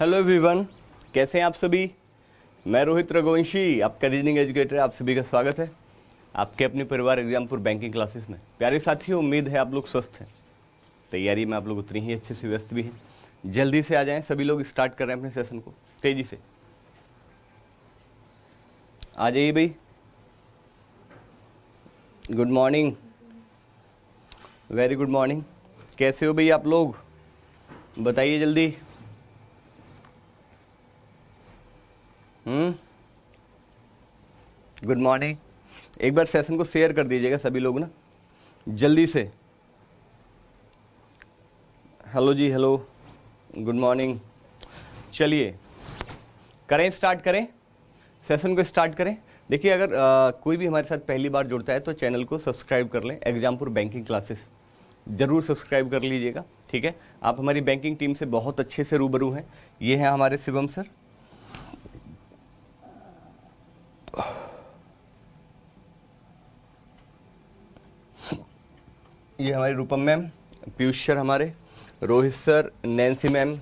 Hello everyone कैसे हैं आप सभी मैं रोहित रघुवंशी आपका रीजनिंग एजुकेटर आप सभी का स्वागत है आपके अपने परिवार एग्जामपुर बैंकिंग क्लासेस में प्यारे साथियों उम्मीद है आप लोग स्वस्थ हैं तैयारी में आप लोग उतनी ही अच्छे से व्यस्त भी हैं जल्दी से आ जाएं सभी लोग स्टार्ट कर रहे हैं अपने सेशन को तेज़ी से आ जाइए भाई good morning very good morning कैसे हो भाई आप लोग बताइए जल्दी गुड हम्म? मॉर्निंग एक बार सेशन को शेयर कर दीजिएगा सभी लोग ना जल्दी से hello ji hello good morning चलिए करें स्टार्ट करें सेशन को स्टार्ट करें देखिए अगर आ, कोई भी हमारे साथ पहली बार जुड़ता है तो चैनल को सब्सक्राइब कर लें एग्जामपुर बैंकिंग क्लासेस ज़रूर सब्सक्राइब कर लीजिएगा ठीक है आप हमारी बैंकिंग टीम से बहुत अच्छे से रूबरू हैं ये हैं हमारे शिवम सर ये हमारी रूपम मैम पीयूष सर हमारे Rohit sir Nancy ma'am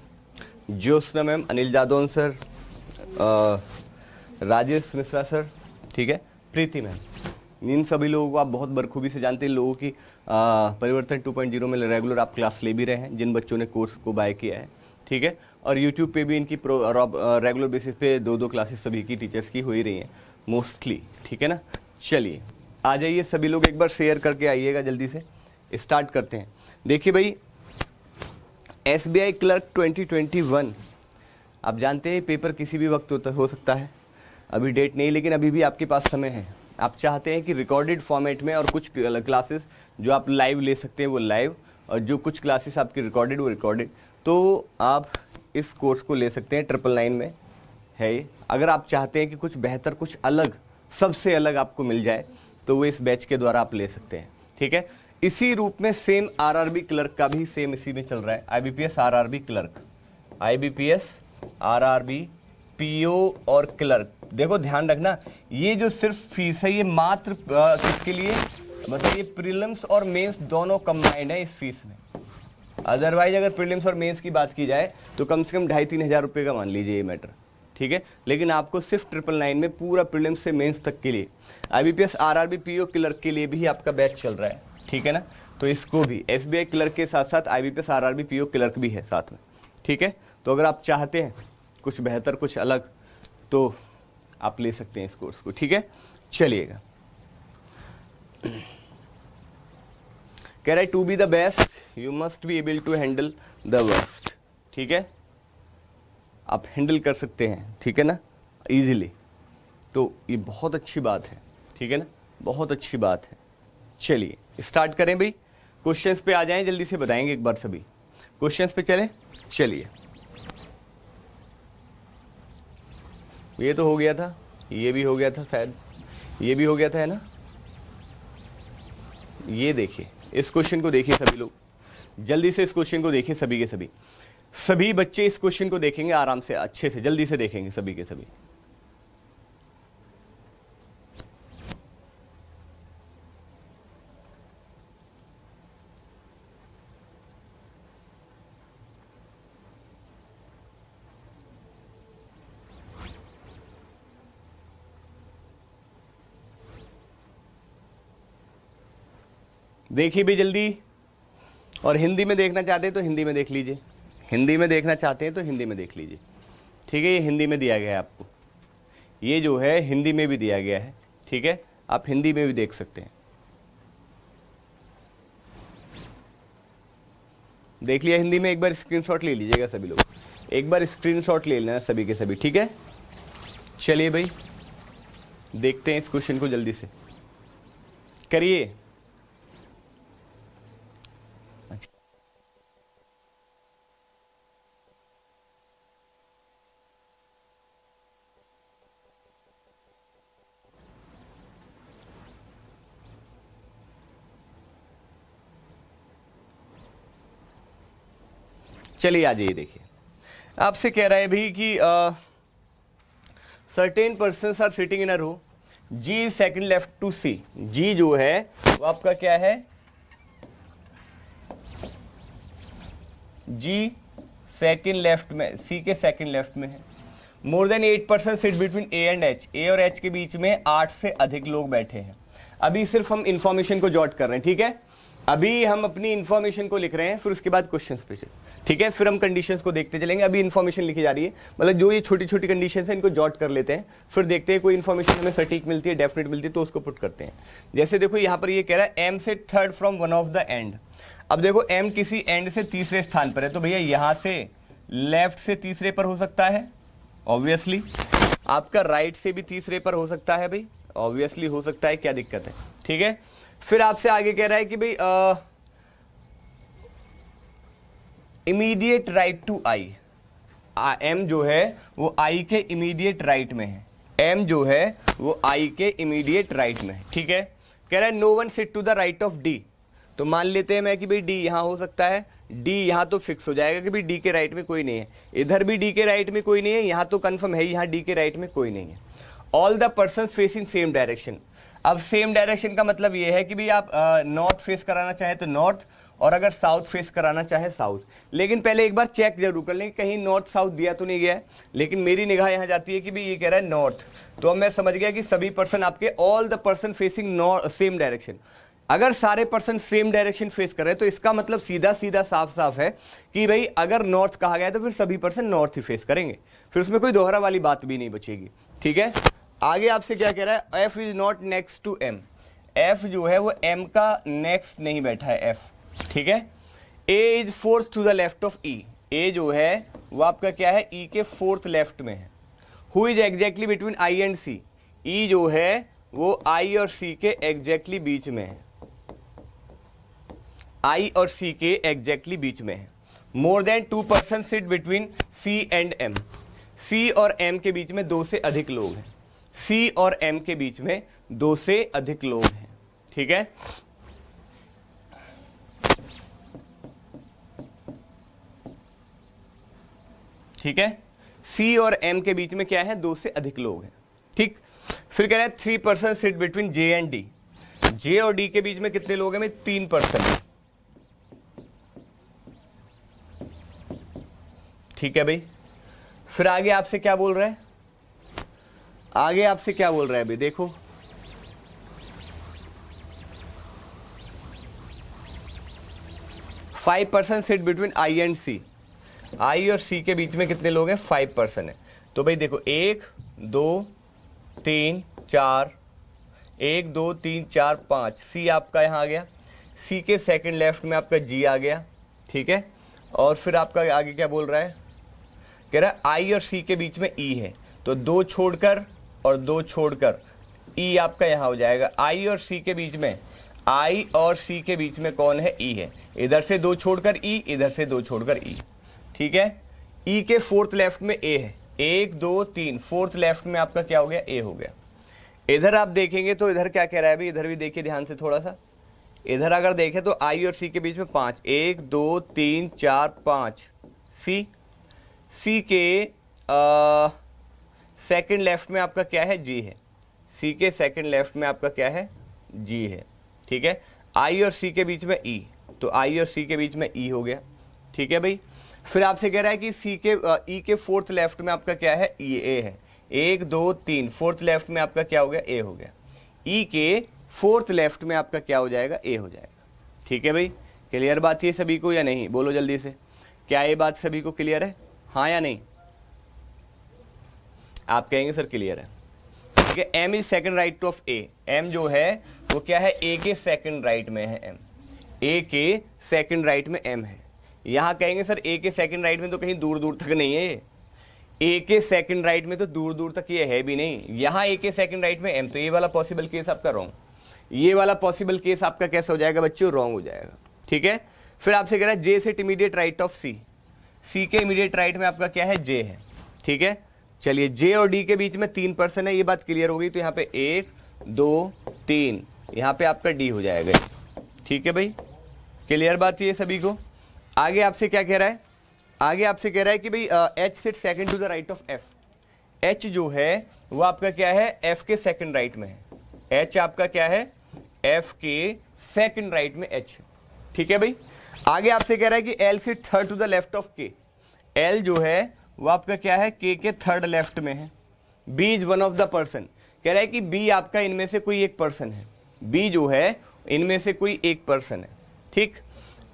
Jyotna ma'am Anil Jadaun sir Rajesh Mishra sir ठीक है प्रीति मैम इन सभी लोगों को आप बहुत बरखूबी से जानते हैं लोगों की आ, परिवर्तन 2.0 में रेगुलर आप क्लास ले भी रहे हैं जिन बच्चों ने कोर्स को बाय किया है ठीक है और यूट्यूब पे भी इनकी प्रो रेगुलर बेसिस पे दो दो क्लासेस सभी की टीचर्स की हो ही रही हैं मोस्टली ठीक है ना चलिए आ जाइए सभी लोग एक बार शेयर करके आइएगा जल्दी से स्टार्ट करते हैं देखिए भाई S B I clerk twenty twenty one आप जानते हैं पेपर किसी भी वक्त होता हो सकता है अभी डेट नहीं लेकिन अभी भी आपके पास समय है आप चाहते हैं कि रिकॉर्डेड फॉर्मेट में और कुछ क्लासेस जो आप लाइव ले सकते हैं वो लाइव और जो कुछ क्लासेस आपकी रिकॉर्डेड वो रिकॉर्डेड तो आप इस कोर्स को ले सकते हैं ट्रिपल नाइन में है ये अगर आप चाहते हैं कि कुछ बेहतर कुछ अलग सबसे अलग आपको मिल जाए तो वो इस बैच के द्वारा आप ले सकते हैं ठीक है इसी रूप में सेम आरआरबी क्लर्क का भी सेम इसी में चल रहा है IBPS RRB clerk IBPS RRB PO और क्लर्क देखो ध्यान रखना ये जो सिर्फ फीस है ये मात्र किसके लिए मतलब ये प्रीलिम्स और मेंस दोनों कंबाइंड है इस फीस में अदरवाइज अगर प्रीलिम्स और मेंस की बात की जाए तो कम से कम ढाई तीन हज़ार रुपये का मान लीजिए ये मैटर ठीक है लेकिन आपको सिर्फ ट्रिपल नाइन में पूरा प्रीलिम्स से मेंस तक के लिए बी पी ओ क्लर्क के लिए भी आपका बैच चल रहा है ठीक है ना तो इसको भी एस बी आई क्लर्क के साथ साथ I B P S R R B P O clerk भी है साथ में ठीक है तो अगर आप चाहते हैं कुछ बेहतर कुछ अलग तो आप ले सकते हैं इस कोर्स को ठीक है चलिएगा कह रहा है to be the best you must be able to handle the worst ठीक है आप हैंडल कर सकते हैं ठीक है ना ईजिली तो ये बहुत अच्छी बात है ठीक है ना बहुत अच्छी बात है चलिए स्टार्ट करें भाई क्वेश्चंस पे आ जाएं जल्दी से बताएंगे एक बार सभी क्वेश्चंस पे चलें चलिए ये तो हो गया था ये भी हो गया था शायद ये भी हो गया था है ना ये देखिए इस क्वेश्चन को देखिए सभी लोग जल्दी से इस क्वेश्चन को देखिए सभी के सभी सभी बच्चे इस क्वेश्चन को देखेंगे आराम से अच्छे से जल्दी से देखेंगे सभी के सभी देखिए भी जल्दी और हिंदी में देखना चाहते हैं तो हिंदी में देख लीजिए हिंदी में देखना चाहते हैं तो हिंदी में देख लीजिए ठीक है ये हिंदी में दिया गया है आपको ये जो है हिंदी में भी दिया गया है ठीक है आप हिंदी में भी देख सकते हैं देख लिया हिंदी में एक बार स्क्रीनशॉट ले लीजिएगा सभी लोग एक बार स्क्रीनशॉट ले लेना सभी के सभी ठीक है चलिए भाई देखते हैं इस क्वेश्चन को जल्दी से करिए चलिए आ जाइए देखिए आपसे कह रहा है भी कि certain person are sitting in a row G second left to C G जो है वो आपका क्या है जी सेकेंड लेफ्ट में सी के सेकेंड लेफ्ट में है more than eight persons seat between A and H A और एच के बीच में आठ से अधिक लोग बैठे हैं अभी सिर्फ हम इंफॉर्मेशन को जॉट कर रहे हैं ठीक है अभी हम अपनी इंफॉर्मेशन को लिख रहे हैं फिर उसके बाद क्वेश्चन पे चलते ठीक है फिर हम कंडीशंस को देखते चलेंगे अभी इन्फॉर्मेशन लिखी जा रही है मतलब जो ये छोटी छोटी कंडीशन है इनको जॉट कर लेते हैं फिर देखते हैं कोई इन्फॉर्मेशन हमें सटीक मिलती है डेफिनेट मिलती है तो उसको पुट करते हैं जैसे देखो यहाँ पर ये कह रहा है एम से third from one of the end अब देखो एम किसी एंड से तीसरे स्थान पर है तो भैया यहाँ से लेफ्ट से तीसरे पर हो सकता है ऑब्वियसली आपका राइट से भी तीसरे पर हो सकता है भाई ऑब्वियसली हो सकता है क्या दिक्कत है ठीक है फिर आपसे आगे कह रहा है कि भाई immediate right to I M जो है वो आई के इमीडिएट राइट में है एम जो है वो आई के इमीडिएट राइट में है ठीक है कह रहा है no one sit to the right of D तो मान लेते हैं मैं कि भाई डी यहाँ हो सकता है डी यहाँ तो फिक्स हो जाएगा कि भाई डी के राइट में कोई नहीं है इधर भी डी के राइट में कोई नहीं है यहाँ तो कन्फर्म है यहाँ डी के राइट में कोई नहीं है all the person facing same direction अब सेम डायरेक्शन का मतलब ये है कि भाई आप नॉर्थ फेस कराना चाहें तो नॉर्थ और अगर साउथ फेस कराना चाहे साउथ लेकिन पहले एक बार चेक जरूर कर लें कहीं नॉर्थ साउथ दिया तो नहीं गया है लेकिन मेरी निगाह यहाँ जाती है कि भाई ये कह रहा है नॉर्थ तो अब मैं समझ गया कि सभी पर्सन आपके all the person facing same direction अगर सारे पर्सन सेम डायरेक्शन फेस कर रहे हैं तो इसका मतलब सीधा सीधा साफ साफ है कि भाई अगर नॉर्थ कहा गया है तो फिर सभी पर्सन नॉर्थ ही फेस करेंगे फिर उसमें कोई दोहरा वाली बात भी नहीं बचेगी ठीक है आगे आपसे क्या कह रहा है F is not next to M F जो है वो एम का नेक्स्ट नहीं बैठा है एफ ठीक है A is fourth to the left of E A जो है वो आपका क्या है ई e के फोर्थ लेफ्ट में है who is exactly between I and C E जो है वो आई और सी के एग्जैक्टली बीच में है आई और सी के एग्जैक्टली बीच में है more than two percent sit between C and M C और एम के बीच में दो से अधिक लोग हैं सी और एम के बीच में दो से अधिक लोग हैं ठीक है ठीक है सी और एम के बीच में क्या है दो से अधिक लोग हैं ठीक फिर कह रहे हैं three percent seat between J and D J और डी के बीच में कितने लोग हैं भाई तीन परसेंट ठीक है भाई फिर आगे आपसे क्या बोल रहे हैं आगे आपसे क्या बोल रहे हैं भाई देखो five percent seat between I and C I और सी के बीच में कितने लोग हैं फाइव पर्सन है तो भाई देखो एक दो तीन चार एक दो तीन चार पाँच सी आपका यहाँ आ गया सी के सेकंड लेफ्ट में आपका जी आ गया ठीक है और फिर आपका आगे क्या बोल रहा है कह रहा है आई और सी के बीच में ई e है तो दो छोड़कर और दो छोड़कर ई e आपका यहाँ हो जाएगा आई और सी के बीच में आई और सी के बीच में कौन है ई e है इधर से दो छोड़कर ई e, इधर से दो छोड़कर ई e। ठीक है ई e के फोर्थ लेफ्ट में ए है एक दो तीन फोर्थ लेफ्ट में आपका क्या हो गया ए हो गया इधर आप देखेंगे तो इधर क्या कह रहा है भाई इधर भी देखिए ध्यान से थोड़ा सा इधर अगर देखें तो आई और सी के बीच में पाँच एक दो तीन चार पाँच सी सी के सेकंड लेफ्ट में आपका क्या है जी है सी के सेकंड लेफ्ट में आपका क्या है जी है ठीक है आई और सी के बीच में ई e, तो आई और सी के बीच में ई e हो गया ठीक है भाई फिर आपसे कह रहा है कि सी के ई e के फोर्थ लेफ्ट में आपका क्या है ई e, ए है एक दो तीन फोर्थ लेफ्ट में आपका क्या हो गया ए हो गया ई e के फोर्थ लेफ्ट में आपका क्या हो जाएगा ए हो जाएगा ठीक है भाई क्लियर बात ये सभी को या नहीं बोलो जल्दी से क्या ये बात सभी को क्लियर है हाँ या नहीं आप कहेंगे सर क्लियर है ठीक है M is second right of A M जो है वो क्या है ए के सेकेंड राइट में है एम ए के सेकेंड राइट में एम है यहाँ कहेंगे सर ए के सेकंड राइट में तो कहीं दूर दूर तक नहीं है ये ए के सेकंड राइट में तो दूर दूर तक ये है भी नहीं यहाँ ए के सेकंड राइट में एम तो ये वाला पॉसिबल केस आपका रॉन्ग ये वाला पॉसिबल केस आपका कैसा हो जाएगा बच्चों रॉन्ग हो जाएगा ठीक है फिर आपसे कह रहा है J set immediate right of C C के इमीडिएट राइट में आपका क्या है जे है ठीक है चलिए जे और डी के बीच में तीन पर्सन है ये बात क्लियर हो गई तो यहाँ पे एक दो तीन यहाँ पे आपका डी हो जाएगा ठीक है भाई क्लियर बात ये सभी को आगे आपसे क्या कह रहा है आगे आपसे कह रहा है कि भाई H sit second to the right of F H जो है वो आपका क्या है एफ के सेकेंड राइट में है एच आपका क्या है एफ के सेकेंड राइट में एच ठीक है भाई आगे आपसे कह रहा है कि L sit third to the left of K L जो है वो आपका क्या है के के थर्ड लेफ्ट में है B is one of the person कह रहा है कि बी आपका इनमें से कोई एक पर्सन है बी जो है इनमें से कोई एक पर्सन है ठीक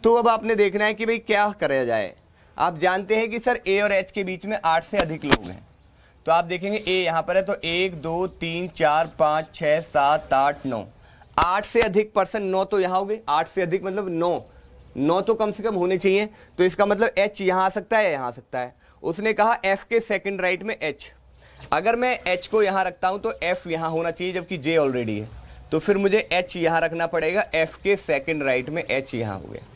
तो अब आपने देखना है कि भाई क्या कराया जाए आप जानते हैं कि सर ए और एच के बीच में आठ से अधिक लोग हैं तो आप देखेंगे ए यहाँ पर है तो एक दो तीन चार पाँच छः सात आठ नौ आठ से अधिक पर्सन नौ तो यहाँ हो गए आठ से अधिक मतलब नौ नौ तो कम से कम होने चाहिए तो इसका मतलब एच यहाँ आ सकता है यहाँ आ सकता है उसने कहा एफ के सेकेंड राइट में एच अगर मैं एच को यहाँ रखता हूँ तो एफ यहाँ होना चाहिए जबकि जे ऑलरेडी है तो फिर मुझे एच यहाँ रखना पड़ेगा एफ के सेकेंड राइट में एच यहाँ हो गया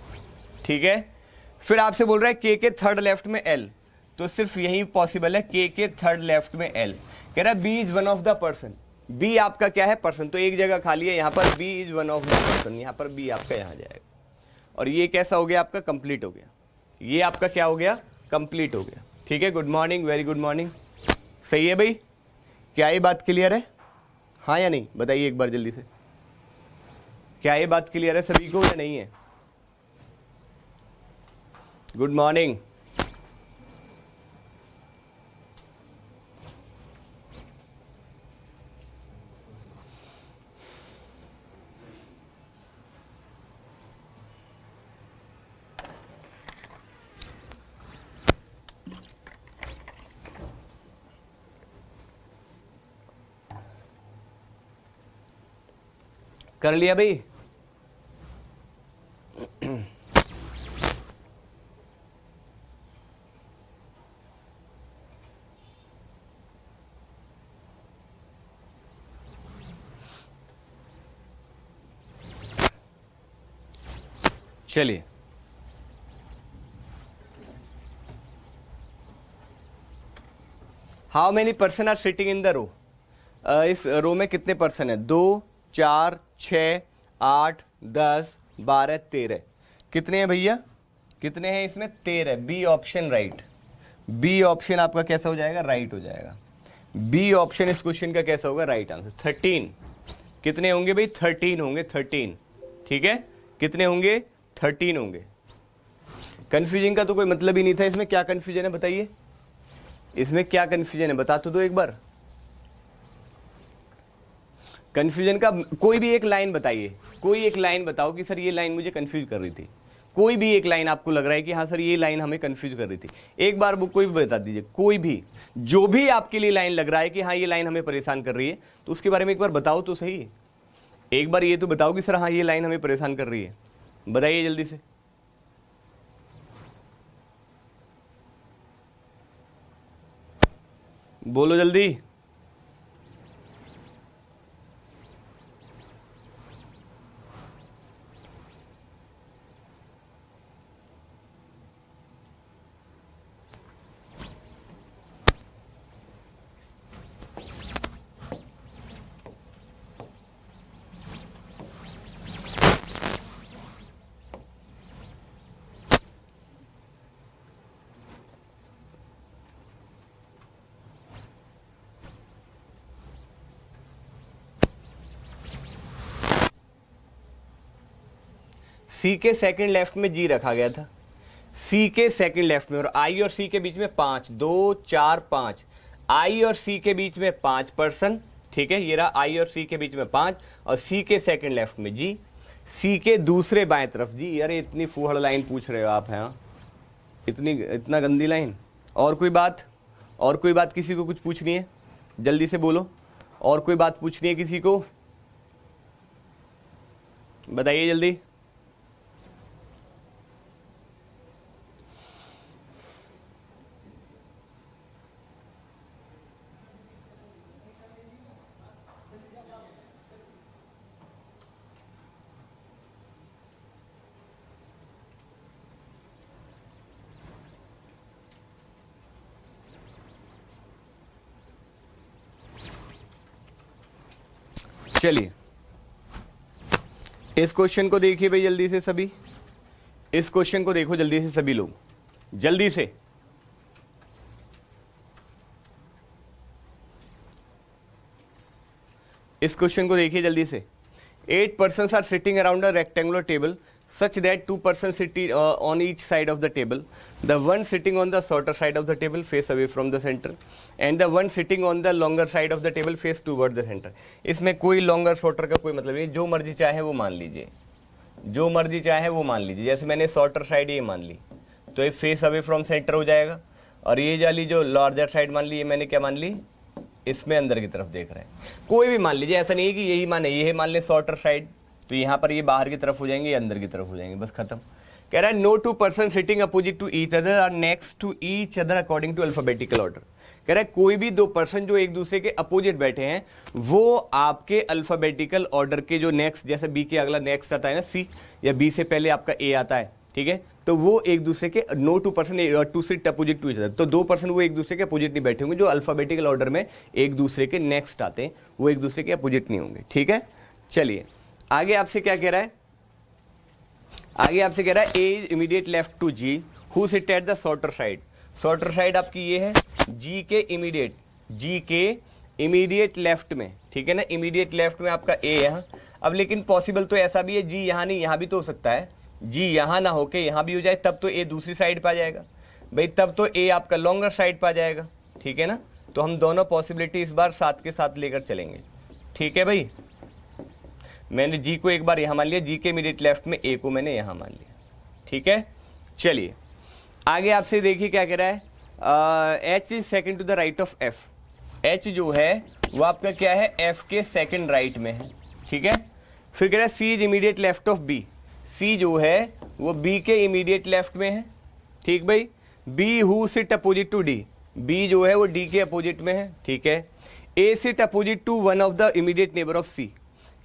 ठीक है फिर आपसे बोल रहा है के के थर्ड लेफ्ट में एल तो सिर्फ यही पॉसिबल है के के थर्ड लेफ्ट में एल कह रहा है B is one of the person B आपका क्या है पर्सन तो एक जगह खाली है यहाँ पर B is one of the person यहाँ पर बी आपका यहाँ जाएगा और ये कैसा हो गया आपका कंप्लीट हो गया ये आपका क्या हो गया कंप्लीट हो गया ठीक है good morning very good morning सही है भाई क्या ये बात क्लियर है हाँ या नहीं बताइए एक बार जल्दी से क्या ये बात क्लियर है सभी को या नहीं है गुड मॉर्निंग कर लिया भाई चलिए how many person are sitting in the row इस रो में कितने पर्सन है दो चार छ आठ दस बारह तेरह कितने हैं भैया कितने हैं इसमें तेरह B option right B option आपका कैसा हो जाएगा राइट right हो जाएगा बी ऑप्शन इस क्वेश्चन का कैसा होगा राइट आंसर थर्टीन कितने होंगे भाई थर्टीन होंगे थर्टीन ठीक है कितने होंगे थर्टीन होंगे कन्फ्यूजन का तो कोई मतलब ही नहीं था इसमें क्या कन्फ्यूजन है बताइए इसमें क्या कन्फ्यूजन है बता तो दो एक बार कन्फ्यूजन का कोई भी एक लाइन बताइए कोई एक लाइन बताओ कि सर ये लाइन मुझे कन्फ्यूज कर रही थी कोई भी एक लाइन आपको लग रहा है कि हाँ सर ये लाइन हमें कन्फ्यूज कर रही थी एक बार वो कोई भी बता दीजिए कोई भी जो भी आपके लिए लाइन लग रहा है कि हाँ ये लाइन हमें परेशान कर रही है तो उसके बारे में एक बार बताओ तो सही एक बार ये तो बताओ कि सर हाँ ये लाइन हमें परेशान कर रही है बताइए जल्दी से बोलो जल्दी सी के सेकंड लेफ्ट में जी रखा गया था सी के सेकंड लेफ्ट में और आई और सी के बीच में पाँच दो चार पाँच आई और सी के बीच में पाँच पर्सन ठीक है ये रहा आई और सी के बीच में पाँच और सी के सेकंड लेफ्ट में जी सी के दूसरे बाएं तरफ जी अरे इतनी फूहड़ लाइन पूछ रहे हो आप हैं इतनी इतना गंदी लाइन और कोई बात और कोई बात किसी को कुछ पूछनी है जल्दी से बोलो और कोई बात पूछनी है किसी को बताइए जल्दी चलिए इस क्वेश्चन को देखिए भाई जल्दी से सभी इस क्वेश्चन को देखो जल्दी से सभी लोग जल्दी से इस क्वेश्चन को देखिए जल्दी से eight person are sitting around a rectangular table such that two persons sit uh, on each side of the table. The one sitting on the shorter side of the table face away from the center and the one sitting on the longer side of the table face towards the center. isme koi longer shorter का कोई मतलब नहीं जो मर्जी चाहे वो मान लीजिए जो मर्जी चाहे वो मान लीजिए जैसे मैंने शॉर्टर साइड ये मान ली तो ये फेस अवे फ्रॉम सेंटर हो जाएगा और ये जाली जो लार्जर साइड मान ली ये मैंने क्या मान ली इसमें अंदर की तरफ देख रहे हैं कोई भी मान लीजिए ऐसा नहीं है कि यही माने ये मान लें शॉर्टर साइड तो यहाँ पर ये बाहर की तरफ हो जाएंगे अंदर की तरफ हो जाएंगे बस खत्म कह रहा है no two person sitting opposite to each other are next to each other according to alphabetical order कह रहा है कोई भी दो पर्सन जो एक दूसरे के अपोजिट बैठे हैं वो आपके अल्फाबेटिकल ऑर्डर के जो नेक्स्ट जैसे बी के अगला नेक्स्ट आता है ना सी या बी से पहले आपका ए आता है ठीक है तो वो एक दूसरे के no two person to sit opposite to इधर तो दो पर्सन वो एक दूसरे के अपोजिट नहीं बैठे होंगे जो अल्फाबेटिकल ऑर्डर में एक दूसरे के नेक्स्ट आते हैं वो एक दूसरे के अपोजिट नहीं होंगे ठीक है चलिए आगे आपसे क्या कह रहा है आगे आपसे कह रहा है A is immediate left to G who sit at the shorter side shorter side आपकी ये है जी के इमीडिएट जी के इमीडिएट लेफ्ट में ठीक है ना इमीडिएट लेफ्ट में आपका ए यहाँ अब लेकिन पॉसिबल तो ऐसा भी है जी यहाँ नहीं यहाँ भी तो हो सकता है जी यहाँ ना होके यहाँ भी हो जाए तब तो ए दूसरी साइड पर आ जाएगा भाई तब तो ए आपका लॉन्गर साइड पर आ जाएगा ठीक है ना तो हम दोनों पॉसिबिलिटी इस बार साथ के साथ लेकर चलेंगे ठीक है भाई मैंने जी को एक बार यहाँ मान लिया जी के इमीडिएट लेफ्ट में ए को मैंने यहाँ मान लिया ठीक है चलिए आगे आपसे देखिए क्या कह रहा है H is second to the right of F H जो है वो आपका क्या है एफ के सेकेंड राइट में है ठीक है फिर कह रहा है C is immediate left of B C जो है वो बी के इमीडिएट लेफ्ट में है ठीक भाई B who sit opposite to D B जो है वो डी के अपोजिट में है ठीक है A sit opposite to one of the immediate neighbour of C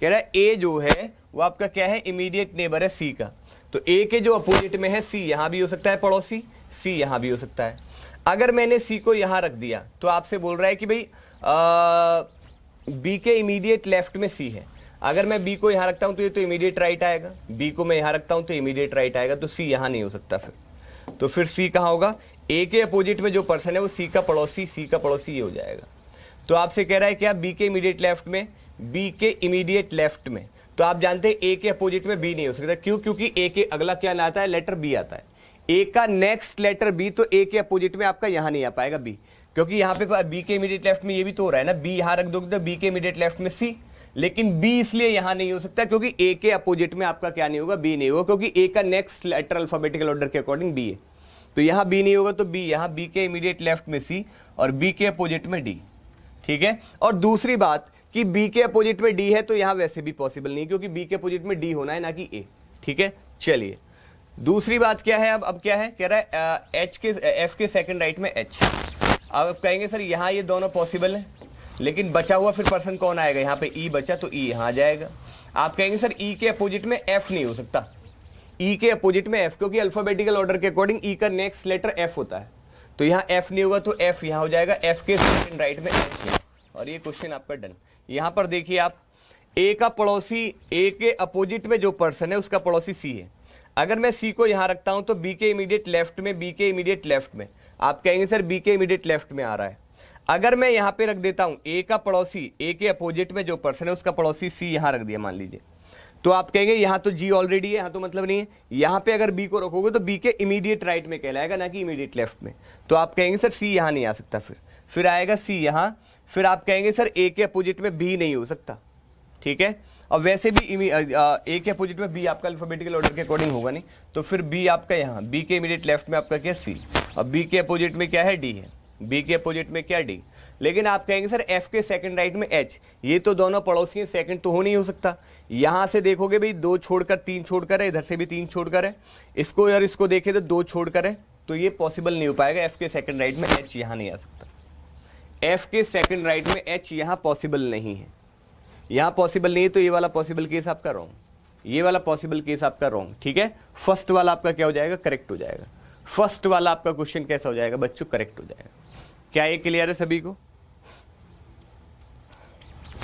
कह रहा है ए जो है वो आपका क्या है इमीडिएट नेबर है सी का तो ए के जो अपोजिट में है सी यहाँ भी हो सकता है पड़ोसी सी यहाँ भी हो सकता है अगर मैंने सी को यहाँ रख दिया तो आपसे बोल रहा है कि भाई बी के इमीडिएट लेफ्ट में सी है अगर मैं बी को यहाँ रखता हूँ तो ये तो इमीडिएट राइट आएगा बी को मैं यहाँ रखता हूँ तो इमीडिएट राइट आएगा तो सी यहाँ नहीं हो सकता फिर तो फिर सी कहाँ होगा ए के अपोजिट में जो पर्सन है वो सी का पड़ोसी सी का पड़ोसी ये हो जाएगा तो आपसे कह रहा है क्या बी के इमीडिएट लेफ्ट में बी के इमीडिएट लेफ्ट में तो आप जानते हैं ए के अपोजिट में बी नहीं हो सकता क्यों क्योंकि ए के अगला क्या आता है लेटर बी आता है ए का नेक्स्ट लेटर बी तो ए के अपोजिट में आपका यहां नहीं आ पाएगा बी क्योंकि यहां पे बी के इमीडिएट लेफ्ट में ये भी तो हो रहा है ना बी यहां रख दोगे तो बी के इमीडिएट लेफ्ट में सी लेकिन बी इसलिए यहां नहीं हो सकता क्योंकि ए के अपोजिट में आपका क्या नहीं होगा बी नहीं होगा क्योंकि ए का नेक्स्ट लेटर अल्फाबेटिकल ऑर्डर के अकॉर्डिंग बी है तो यहां बी नहीं होगा तो बी यहां बी के इमीडिएट लेफ्ट में सी और बी के अपोजिट में डी ठीक है और दूसरी बात कि बी के अपोजिट में डी है तो यहाँ वैसे भी पॉसिबल नहीं क्योंकि बी के अपोजिट में डी होना है ना कि ए ठीक है चलिए दूसरी बात क्या है अब अब क्या है कह रहा है एच के एफ के सेकंड राइट में एच अब आप कहेंगे सर यहाँ ये दोनों पॉसिबल है लेकिन बचा हुआ फिर पर्सन कौन आएगा यहाँ पे ई e बचा तो ई e यहाँ जाएगा आप कहेंगे सर ई e के अपोजिट में एफ नहीं हो सकता ई के अपोजिट में एफ क्योंकि अल्फाबेटिकल ऑर्डर के अकॉर्डिंग ई का नेक्स्ट लेटर एफ होता है तो यहाँ एफ नहीं होगा तो एफ यहाँ हो जाएगा एफ के सेकंड राइट में एच और ये क्वेश्चन आपका डन यहां पर देखिए आप ए का पड़ोसी ए के अपोजिट में जो पर्सन है उसका पड़ोसी सी है अगर मैं सी को यहां रखता हूं तो बी के इमीडिएट लेफ्ट में बी के इमीडिएट लेफ्ट में आप कहेंगे सर बी के इमीडिएट लेफ्ट में आ रहा है अगर मैं यहां पे रख देता हूं ए का पड़ोसी ए के अपोजिट में जो पर्सन है उसका पड़ोसी सी यहां रख दिया मान लीजिए तो आप कहेंगे यहां तो जी ऑलरेडी है यहां तो मतलब नहीं है यहां पे अगर बी को रखोगे तो बी के इमीडिएट राइट में कहलाएगा ना कि इमीडिएट लेफ्ट में तो आप कहेंगे सर सी यहां नहीं आ सकता फिर फिर आएगा सी यहाँ फिर आप कहेंगे सर ए के अपोजिट में बी नहीं हो सकता ठीक है और वैसे भी ए के अपोजिट में बी आपका अल्फाबेटिकल ऑर्डर के अकॉर्डिंग होगा नहीं तो फिर बी आपका यहाँ बी के इमीडिएट लेफ्ट में आपका क्या सी और बी के अपोजिट में क्या है डी है बी के अपोजिट में क्या डी लेकिन आप कहेंगे सर एफ के सेकंड राइट में एच ये तो दोनों पड़ोसी हैं सेकंड तो हो नहीं हो सकता यहाँ से देखोगे भाई दो छोड़कर तीन छोड़कर है इधर से भी तीन छोड़कर है इसको और इसको देखे तो दो छोड़कर है तो ये पॉसिबल नहीं हो पाएगा एफ के सेकंड राइट में एच यहाँ नहीं आ सकता एफ के सेकंड राइट में एच यहां पॉसिबल नहीं है यहां पॉसिबल नहीं है तो ये वाला पॉसिबल केस आपका रॉन्ग ये वाला पॉसिबल केस आपका रॉन्ग ठीक है फर्स्ट वाला आपका क्या हो जाएगा करेक्ट हो जाएगा फर्स्ट वाला आपका क्वेश्चन कैसा हो जाएगा बच्चों करेक्ट हो जाएगा क्या ये क्लियर है सभी को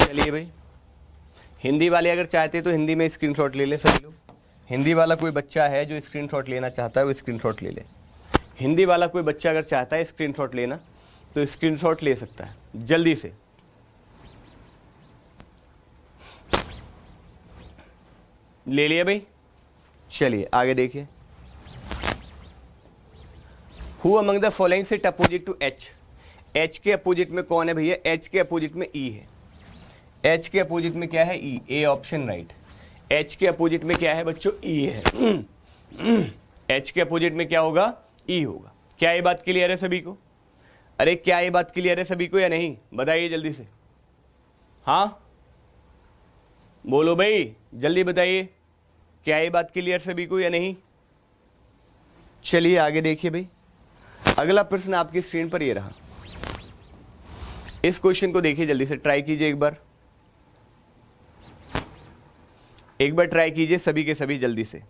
चलिए भाई हिंदी वाले अगर चाहते तो हिंदी में स्क्रीन ले ले सभी लोग हिंदी वाला कोई बच्चा है जो स्क्रीन लेना चाहता है वो स्क्रीन ले ले हिंदी वाला कोई बच्चा अगर चाहता है स्क्रीन लेना तो स्क्रीनशॉट ले सकता है जल्दी से ले लिया भाई चलिए आगे देखिए who among the following set opposite to H H के अपोजिट में कौन है भैया एच के अपोजिट में ई e है एच के अपोजिट में क्या है E A option right H के अपोजिट में क्या है बच्चों ई e है एच के अपोजिट में क्या होगा ई e होगा क्या ये बात क्लियर है सभी को अरे क्या ये बात क्लियर है सभी को या नहीं बताइए जल्दी से हाँ बोलो भाई जल्दी बताइए क्या ये बात क्लियर सभी को या नहीं चलिए आगे देखिए भाई अगला प्रश्न आपकी स्क्रीन पर ये रहा इस क्वेश्चन को देखिए जल्दी से ट्राई कीजिए एक बार एक बार ट्राई कीजिए सभी के सभी जल्दी से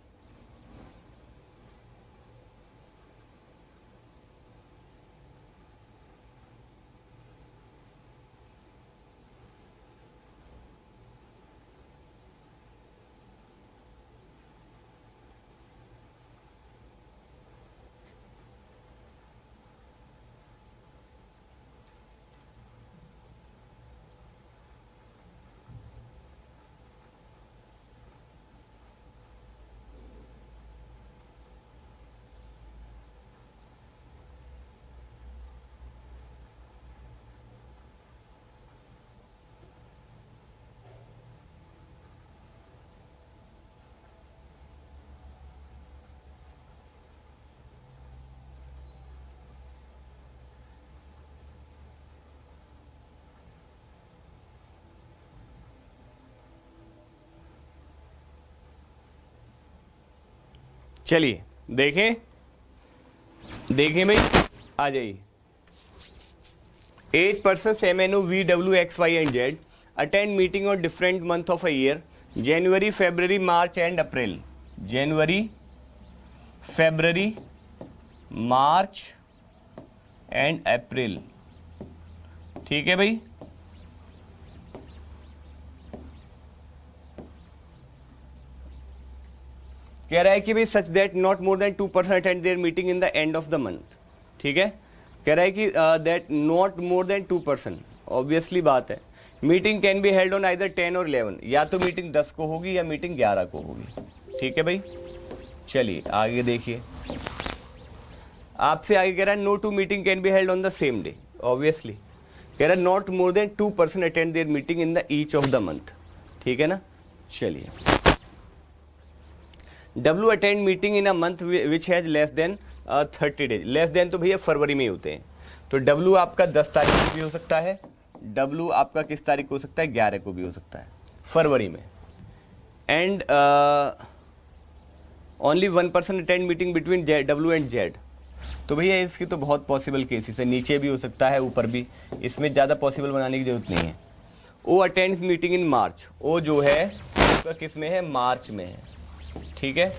चलिए देखें देखें भाई आ जाइए eight person same N O V W X Y and Z attend meeting on different month of a year January February March and April January February March and April ठीक है भाई कह रहा है कि भाई such that not more than two percent attend their meeting in the end of the month ठीक है कह रहा है कि that not more than two percent obviously बात है meeting can be held on either ten और इलेवन या तो मीटिंग दस को होगी या मीटिंग ग्यारह को होगी ठीक है भाई चलिए आगे देखिए आपसे आगे कह रहा है no two meeting can be held on the same day obviously कह रहा है not more than two percent attend their meeting in the each of the month ठीक है ना चलिए W attend meeting in a month which has less than thirty days less than तो भैया फरवरी में ही होते हैं तो डब्ल्यू आपका दस तारीख को भी हो सकता है डब्ल्यू आपका किस तारीख को हो सकता है ग्यारह को भी हो सकता है फरवरी में and only one person attend meeting between W and Z तो भैया इसकी तो बहुत पॉसिबल केसेस है नीचे भी हो सकता है ऊपर भी इसमें ज़्यादा पॉसिबल बनाने की ज़रूरत नहीं है ओ अटेंड मीटिंग इन मार्च ओ जो है उसका किस में है मार्च में है ठीक है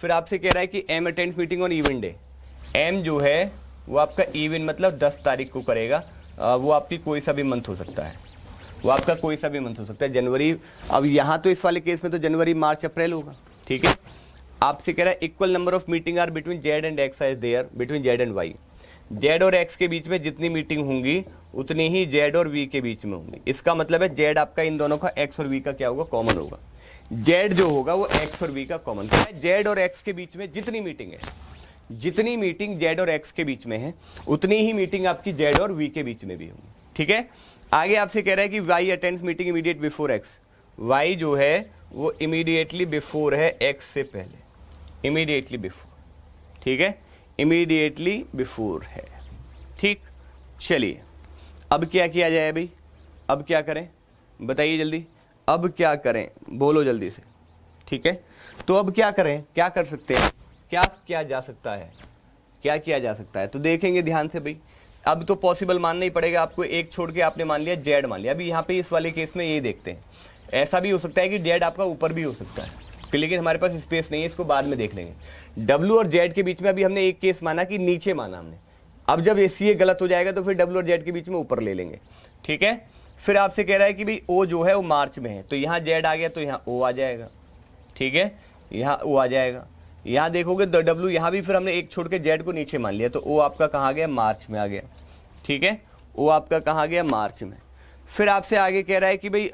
फिर आपसे कह रहा है कि M attend meeting on even day M जो है वो आपका इवन मतलब 10 तारीख को करेगा आ, वो आपकी कोई सा भी मंथ हो सकता है वो आपका कोई सा भी मंथ हो सकता है जनवरी अब यहाँ तो इस वाले केस में तो जनवरी मार्च अप्रैल होगा ठीक है आपसे कह रहा है equal number of meeting are between Z and X as there between Z and Y Z और एक्स के बीच में जितनी मीटिंग होंगी उतनी ही जेड और वी के बीच में होंगी इसका मतलब है जेड आपका इन दोनों का एक्स और वी का क्या होगा कॉमन होगा जेड जो होगा वो एक्स और वी का कॉमन क्या है जेड और एक्स के बीच में जितनी मीटिंग है जितनी मीटिंग जेड और एक्स के बीच में है उतनी ही मीटिंग आपकी जेड और वी के बीच में भी होगी ठीक है आगे आपसे कह रहा है कि Y attends meeting immediate before X Y जो है वो इमीडिएटली बिफोर है एक्स से पहले इमीडिएटली बिफोर ठीक है इमीडिएटली बिफोर है ठीक चलिए अब क्या किया जाए भाई अब क्या करें बताइए जल्दी अब क्या करें बोलो जल्दी से ठीक है तो अब क्या करें क्या कर सकते हैं क्या किया जा सकता है क्या किया जा सकता है तो देखेंगे ध्यान से भाई अब तो पॉसिबल मानना ही पड़ेगा आपको एक छोड़ के आपने मान लिया जेड मान लिया अभी यहाँ पे इस वाले केस में ये देखते हैं ऐसा भी हो सकता है कि जेड आपका ऊपर भी हो सकता है लेकिन हमारे पास स्पेस नहीं है इसको बाद में देख लेंगे डब्ल्यू और जेड के बीच में अभी हमने एक केस माना कि नीचे माना हमने अब जब ए गलत हो जाएगा तो फिर डब्ल्यू और जेड के बीच में ऊपर ले लेंगे ठीक है फिर आपसे कह रहा है कि भाई ओ जो है वो मार्च में है तो यहाँ जेड आ गया तो यहाँ ओ आ जाएगा ठीक है यहाँ ओ आ जाएगा यहाँ देखोगे द डब्ल्यू यहाँ भी फिर हमने एक छोड़ के जेड को नीचे मान लिया तो ओ आपका कहाँ गया मार्च में आ गया ठीक है ओ आपका कहाँ गया मार्च में फिर आपसे आगे कह रहा है कि भाई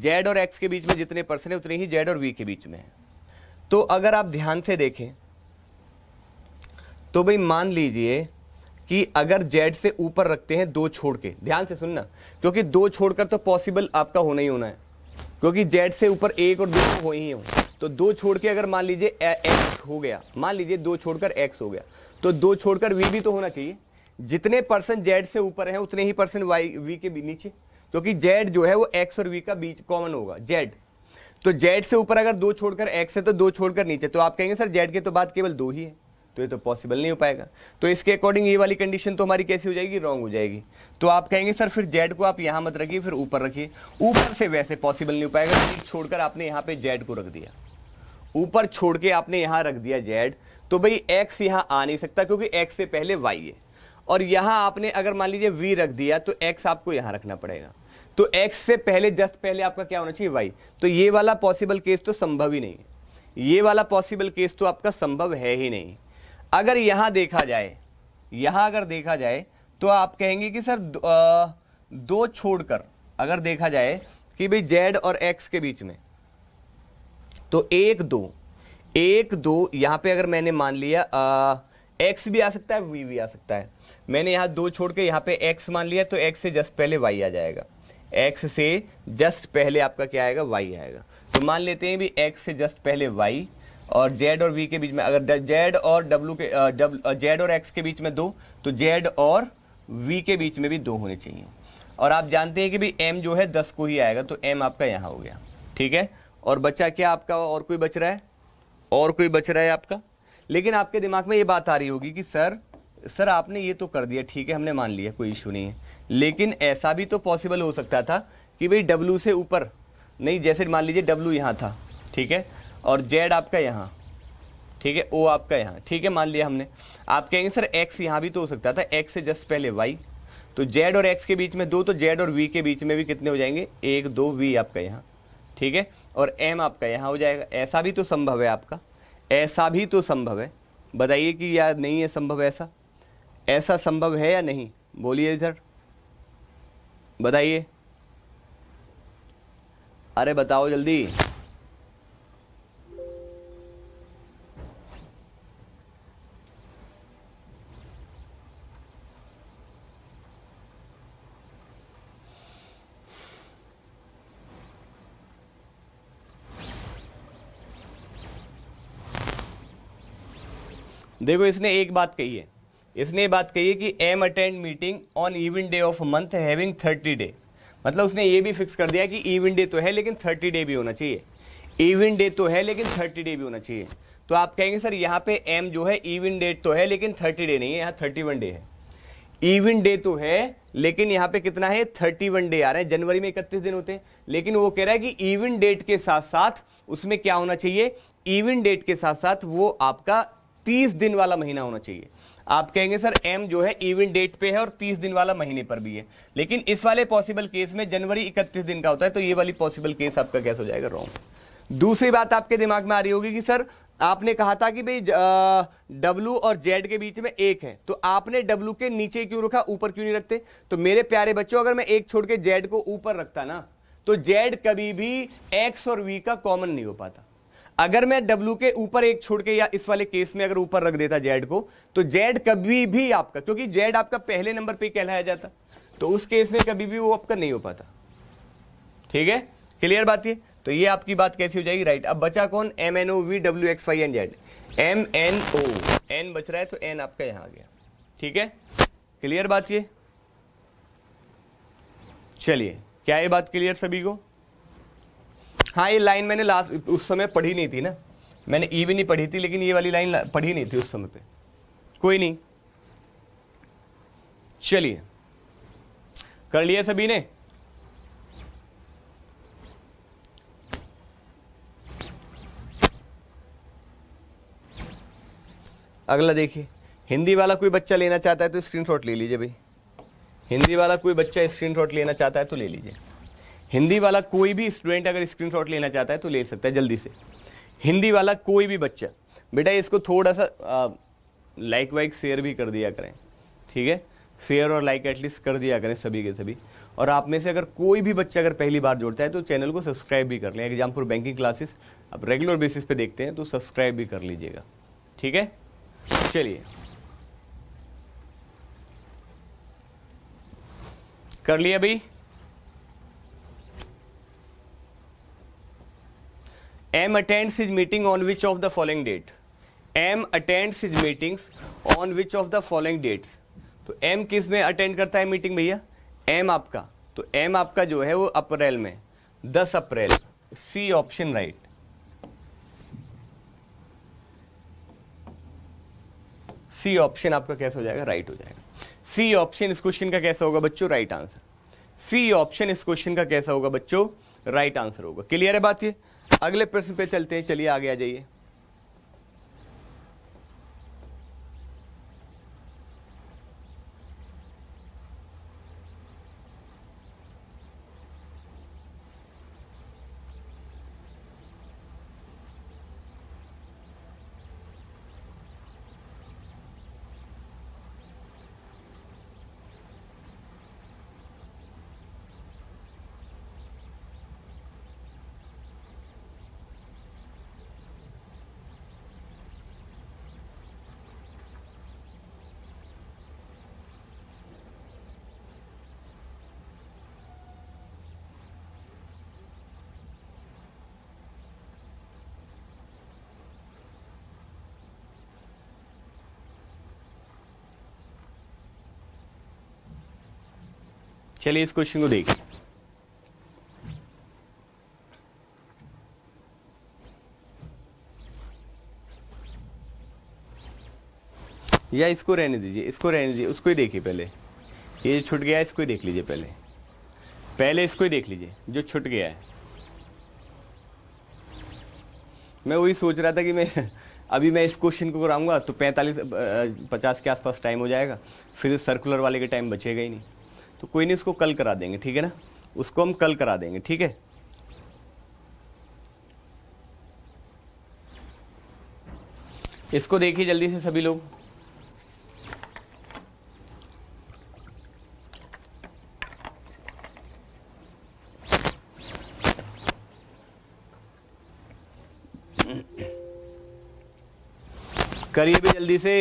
जेड और एक्स के बीच में जितने पर्सन है उतने ही जेड और वी के बीच में है तो अगर आप ध्यान से देखें तो भाई मान लीजिए कि अगर जेड से ऊपर रखते हैं दो छोड़ के ध्यान से सुनना क्योंकि दो छोड़कर तो पॉसिबल आपका होना ही होना है क्योंकि जेड से ऊपर एक और दो तो हो ही हो तो दो छोड़ के अगर मान लीजिए एक्स हो गया मान लीजिए दो छोड़कर एक्स हो गया तो दो छोड़कर वी भी तो होना चाहिए जितने परसेंट जेड से ऊपर हैं उतने ही परसेंट वाई वी के नीचे क्योंकि जेड जो है वो एक्स और वी का बीच कॉमन होगा जेड तो जेड से ऊपर अगर दो छोड़कर एक्स है तो दो छोड़कर नीचे तो आप कहेंगे सर जेड के तो बात केवल दो ही है तो ये तो पॉसिबल नहीं हो पाएगा तो इसके अकॉर्डिंग ये वाली कंडीशन तो हमारी कैसी हो जाएगी रॉन्ग हो जाएगी तो आप कहेंगे सर फिर जेड को आप यहाँ मत रखिए फिर ऊपर रखिए ऊपर से वैसे पॉसिबल नहीं हो पाएगा तो छोड़कर आपने यहाँ पे जेड को रख दिया ऊपर छोड़ के आपने यहाँ रख दिया जेड तो भाई एक्स यहाँ आ नहीं सकता क्योंकि एक्स से पहले वाई है और यहाँ आपने अगर मान लीजिए वी रख दिया तो एक्स आपको यहाँ रखना पड़ेगा तो एक्स से पहले जस्ट पहले आपका क्या होना चाहिए वाई तो ये वाला पॉसिबल केस तो संभव ही नहीं है ये वाला पॉसिबल केस तो आपका संभव है ही नहीं अगर यहाँ देखा जाए यहाँ अगर देखा जाए तो आप कहेंगे कि सर दो छोड़कर अगर देखा जाए कि भाई जेड और एक्स के बीच में तो एक दो एक दो यहाँ पे अगर मैंने मान लिया आ, एक्स भी आ सकता है वी भी आ सकता है मैंने यहाँ दो छोड़ के यहाँ पे एक्स मान लिया तो एक्स से जस्ट पहले वाई आ जाएगा एक्स से जस्ट पहले आपका क्या आएगा वाई आएगा तो मान लेते हैं भी एक्स से जस्ट पहले वाई और जेड और वी के बीच में अगर जेड और डब्ल्यू के जेड और एक्स के बीच में दो तो जेड और वी के बीच में भी दो होने चाहिए और आप जानते हैं कि भाई एम जो है दस को ही आएगा तो एम आपका यहाँ हो गया ठीक है और बच्चा क्या आपका और कोई बच रहा है और कोई बच रहा है आपका लेकिन आपके दिमाग में ये बात आ रही होगी कि सर सर आपने ये तो कर दिया ठीक है हमने मान लिया कोई इशू नहीं है लेकिन ऐसा भी तो पॉसिबल हो सकता था कि भाई डब्लू से ऊपर नहीं जैसे मान लीजिए डब्लू यहाँ था ठीक है और जेड आपका यहाँ ठीक है ओ आपका यहाँ ठीक है मान लिया हमने आप कहेंगे सर एक्स यहाँ भी तो हो सकता था एक्स से जस्ट पहले वाई तो जेड और एक्स के बीच में दो तो जेड और वी के बीच में भी कितने हो जाएंगे एक दो वी आपका यहाँ ठीक है और एम आपका यहाँ हो जाएगा ऐसा भी तो संभव है आपका ऐसा भी तो संभव है बताइए कि या नहीं है संभव ऐसा ऐसा संभव है या नहीं बोलिए इधर बताइए अरे बताओ जल्दी देखो इसने एक बात कही है इसने बात कही है कि M attend meeting on even day of month having thirty day मतलब उसने ये भी फिक्स कर दिया कि इवन डे तो है लेकिन थर्टी डे भी होना चाहिए इवन डे तो है लेकिन थर्टी डे भी होना चाहिए तो आप कहेंगे सर यहाँ पे एम जो है इवन डे तो है लेकिन थर्टी डे नहीं है यहाँ थर्टी वन डे है इवन डे तो है लेकिन यहाँ पे कितना है थर्टी वन डे आ रहे हैं जनवरी में इकतीस दिन होते हैं लेकिन वो कह रहा है कि इवन डेट के साथ साथ उसमें क्या होना चाहिए इवन डेट के साथ साथ वो आपका तीस दिन वाला महीना होना चाहिए आप कहेंगे सर एम जो है इवन डेट पे है और तीस दिन वाला महीने पर भी है लेकिन इस वाले पॉसिबल केस में जनवरी इकतीस दिन का होता है तो ये वाली पॉसिबल केस आपका कैसे हो जाएगा रॉन्ग दूसरी बात आपके दिमाग में आ रही होगी कि सर आपने कहा था कि भाई डब्लू और जेड के बीच में एक है तो आपने डब्लू के नीचे क्यों रखा ऊपर क्यों नहीं रखते तो मेरे प्यारे बच्चों अगर मैं एक छोड़ के जेड को ऊपर रखता ना तो जेड कभी भी एक्स और वी का कॉमन नहीं हो पाता अगर मैं W के ऊपर एक छोड़ के या इस वाले केस में अगर ऊपर रख देता जेड को तो जेड कभी भी आपका क्योंकि जेड आपका पहले नंबर पे कहलाया जाता तो उस केस में कभी भी वो आपका नहीं हो पाता ठीक है क्लियर बात ये तो ये आपकी बात कैसी हो जाएगी राइट अब बचा कौन M N O V W X Y and Z M N O N बच रहा है तो एन आपका यहां आ गया ठीक है क्लियर बात ये चलिए क्या ये बात क्लियर सभी को हाँ ये लाइन मैंने लास्ट उस समय पढ़ी नहीं थी ना मैंने ई e भी नहीं पढ़ी थी लेकिन ये वाली लाइन पढ़ी नहीं थी उस समय पे कोई नहीं चलिए कर लिया सभी ने अगला देखिए हिंदी वाला कोई बच्चा लेना चाहता है तो स्क्रीनशॉट ले लीजिए भाई हिंदी वाला कोई बच्चा स्क्रीनशॉट लेना चाहता है तो ले लीजिए हिंदी वाला कोई भी स्टूडेंट अगर स्क्रीनशॉट लेना चाहता है तो ले सकता है जल्दी से हिंदी वाला कोई भी बच्चा बेटा इसको थोड़ा सा लाइक वाइक शेयर भी कर दिया करें ठीक है शेयर और लाइक एटलीस्ट कर दिया करें सभी के सभी और आप में से अगर कोई भी बच्चा अगर पहली बार जोड़ता है तो चैनल को सब्सक्राइब भी कर लें एग्जाम फॉर बैंकिंग क्लासेस आप रेगुलर बेसिस पे देखते हैं तो सब्सक्राइब भी कर लीजिएगा ठीक है चलिए कर लिया भाई m attends his meeting on which of the following date m attends his meetings on which of the following dates तो m किस में अटेंड करता है मीटिंग भैया m आपका तो m आपका जो है वो अप्रैल में 10 April C option right C option आपका कैसा हो जाएगा राइट right हो जाएगा सी ऑप्शन इस क्वेश्चन का कैसा होगा बच्चों राइट आंसर सी ऑप्शन इस क्वेश्चन का कैसा होगा बच्चों राइट आंसर होगा क्लियर है बात ये अगले प्रश्न पे चलते हैं चलिए आगे आ जाइए चलिए इस क्वेश्चन को देखिए या इसको रहने दीजिए इसको रहने दीजिए उसको ही देखिए पहले ये जो छुट गया है इसको ही देख लीजिए पहले पहले इसको ही देख लीजिए जो छुट गया है मैं वही सोच रहा था कि मैं अभी मैं इस क्वेश्चन को कराऊंगा तो 45 50 के आसपास टाइम हो जाएगा फिर सर्कुलर वाले के टाइम बचेगा ही नहीं तो कोई नहीं उसको कल करा देंगे ठीक है ना उसको हम कल करा देंगे ठीक है इसको देखिए जल्दी से सभी लोग करिए भी जल्दी से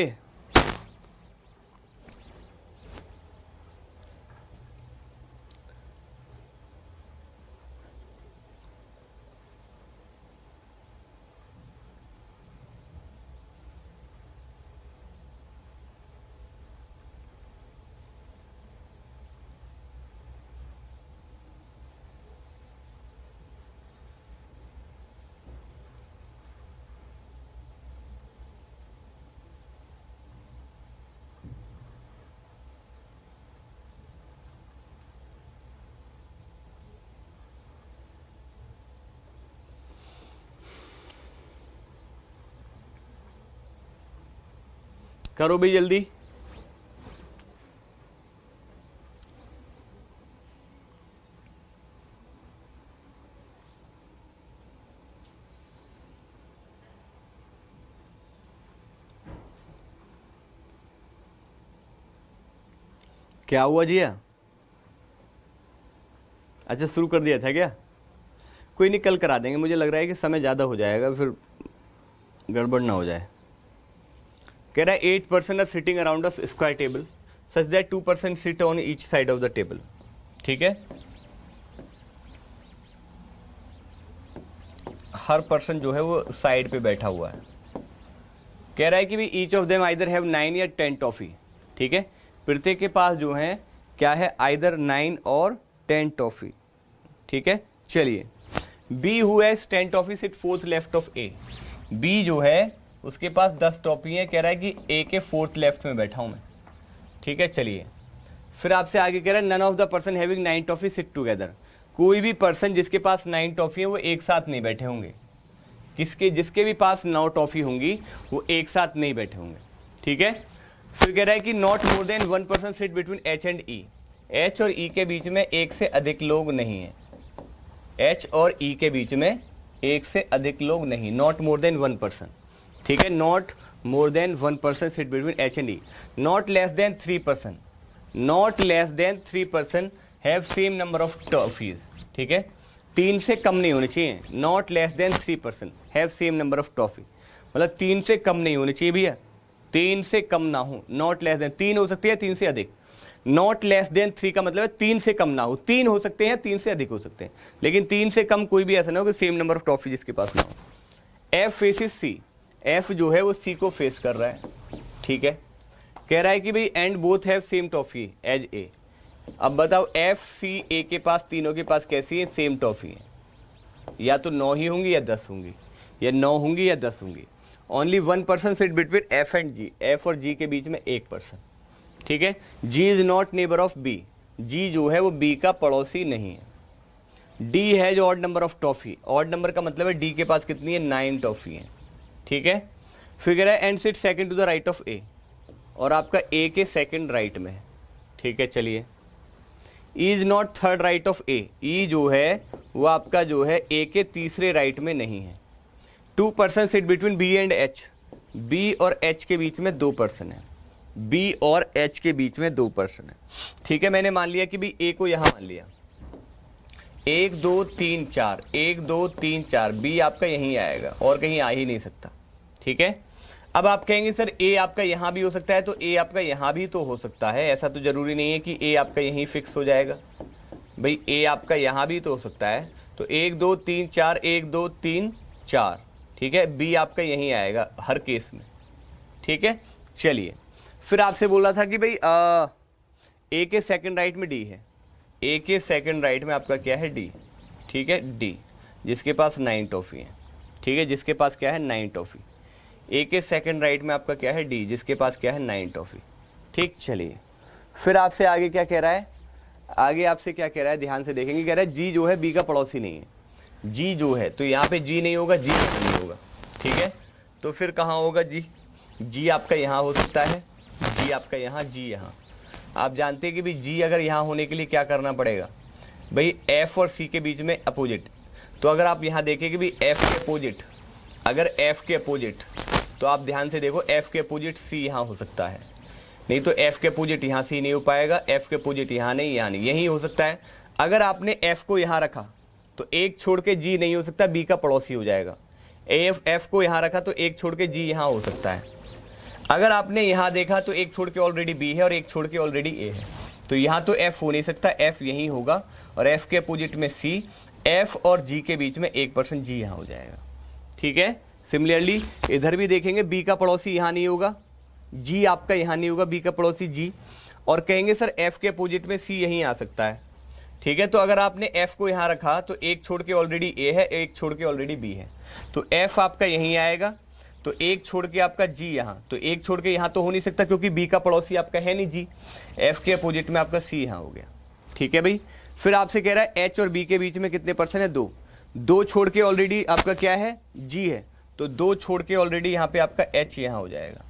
करो भाई जल्दी क्या हुआ जिया अच्छा शुरू कर दिया था क्या कोई नहीं कल करा देंगे मुझे लग रहा है कि समय ज़्यादा हो जाएगा फिर गड़बड़ ना हो जाए कह रहा है eight person are sitting around square table such that two person sit on each side of the table ठीक है हर पर्सन जो है वो साइड पे बैठा हुआ है कह रहा है कि भाई each of them either have nine या टेन टॉफ़ी ठीक है प्रत्येक के पास जो है क्या है आइदर नाइन और टेन टॉफ़ी ठीक है चलिए बी हुआ ten toffee sit fourth left of A B जो है उसके पास दस टॉपी है कह रहा है कि ए के फोर्थ लेफ्ट में बैठा हूँ मैं ठीक है चलिए फिर आपसे आगे कह रहा है none of the person having nine toffee sit together कोई भी पर्सन जिसके पास नाइन टॉफी है वो एक साथ नहीं बैठे होंगे किसके जिसके भी पास नौ टॉफी होंगी वो एक साथ नहीं बैठे होंगे ठीक है फिर कह रहा है कि not more than one person sit between H and E H और ई e के बीच में एक से अधिक लोग नहीं हैं एच और ई e के बीच में एक से अधिक लोग नहीं not more than one person ठीक है not more than one percent sit between H and E not less than three percent not less than three percent have same number of toffees ठीक है तीन से कम नहीं होनी चाहिए not less than three percent have same number of toffee मतलब तीन से कम नहीं होनी चाहिए भैया तीन से कम ना हो नॉट लेस देन तीन हो सकती है तीन से अधिक नॉट लेस देन थ्री का मतलब है तीन से कम ना हो तीन हो सकते हैं तीन से अधिक हो सकते हैं लेकिन तीन से कम कोई भी ऐसा ना हो कि सेम नंबर ऑफ टॉफी जिसके पास ना हो एफ फेसिस सी एफ जो है वो सी को फेस कर रहा है ठीक है कह रहा है कि भाई and both have same toffee as A अब बताओ एफ सी ए के पास तीनों के पास कैसी है सेम टॉफी है या तो नौ ही होंगी या दस होंगी या नौ होंगी या दस होंगी only one person sit between F and G F और जी के बीच में एक पर्सन ठीक है G is not neighbour of B G जो है वो बी का पड़ोसी नहीं है डी है जो odd number of toffee odd number का मतलब है डी के पास कितनी है नाइन टॉफ़ी हैं ठीक है फिगर है and sit second to the right of A और आपका ए के सेकेंड राइट में है ठीक है चलिए is not third right of uh E जो है वो आपका जो है ए के तीसरे राइट में नहीं है two person sit between B and H B और एच के बीच में दो पर्सन है बी और एच के बीच में दो पर्सन है ठीक है मैंने मान लिया कि भी ए को यहाँ मान लिया एक दो तीन चार एक दो तीन चार बी आपका यहीं आएगा और कहीं आ ही नहीं सकता ठीक है अब आप कहेंगे सर ए आपका यहाँ भी हो सकता है तो ए आपका यहाँ भी तो हो सकता है ऐसा तो ज़रूरी नहीं है कि ए आपका यहीं फिक्स हो जाएगा भाई ए आपका यहाँ भी तो हो सकता है तो एक दो तीन चार एक दो तीन चार ठीक है बी आपका यहीं आएगा हर केस में ठीक है चलिए फिर आपसे बोल रहा था कि भाई आ, ए के सेकेंड राइट में डी है ए के सेकेंड राइट में आपका क्या है डी ठीक है डी जिसके पास नाइन टॉफ़ी है ठीक है जिसके पास क्या है नाइन टॉफ़ी ए के सेकंड राइट में आपका क्या है डी जिसके पास क्या है नाइन टॉफी ठीक चलिए फिर आपसे आगे क्या कह रहा है आगे आपसे क्या कह रहा है ध्यान से देखेंगे कह रहा है जी जो है बी का पड़ोसी नहीं है जी जो है तो यहाँ पे जी नहीं होगा जी नहीं होगा ठीक है तो फिर कहाँ होगा जी जी आपका यहाँ हो सकता है जी आपका यहाँ जी यहाँ आप जानते हैं कि भाई जी अगर यहाँ होने के लिए क्या करना पड़ेगा भाई एफ और सी के बीच में अपोजिट तो अगर आप यहाँ देखें कि भाई एफ के अपोजिट अगर एफ के अपोजिट तो आप ध्यान से देखो एफ के अपोजिट सी यहाँ हो सकता है नहीं तो एफ के अपोजिट यहाँ सी नहीं हो पाएगा एफ के अपोजिट यहाँ नहीं यहाँ नहीं यही हो सकता है अगर आपने एफ को यहाँ रखा तो एक छोड़ के जी नहीं हो सकता बी का पड़ोसी हो जाएगा एफ एफ को यहाँ रखा तो एक छोड़ के जी यहाँ हो सकता है अगर आपने यहाँ देखा तो एक छोड़ के ऑलरेडी बी है और एक छोड़ के ऑलरेडी ए है तो यहाँ तो एफ हो नहीं सकता एफ यहीं होगा और एफ के अपोजिट में सी एफ और जी के बीच में एक परसेंट जी यहाँ हो जाएगा ठीक है सिमिलरली इधर भी देखेंगे बी का पड़ोसी यहाँ नहीं होगा जी आपका यहाँ नहीं होगा बी का पड़ोसी जी और कहेंगे सर एफ के अपोजिट में सी यहीं आ सकता है ठीक है तो अगर आपने एफ को यहाँ रखा तो एक छोड़ के ऑलरेडी ए है एक छोड़ के ऑलरेडी बी है तो एफ आपका यहीं आएगा तो एक छोड़ के आपका जी यहाँ तो एक छोड़ के यहाँ तो हो नहीं सकता क्योंकि बी का पड़ोसी आपका है नहीं जी एफ के अपोजिट में आपका सी यहाँ हो गया ठीक है भाई फिर आपसे कह रहा है एच और बी के बीच में कितने परसेंट है दो दो छोड़ के ऑलरेडी आपका क्या है जी है तो दो छोड़ के ऑलरेडी यहाँ पे आपका एच यहाँ हो जाएगा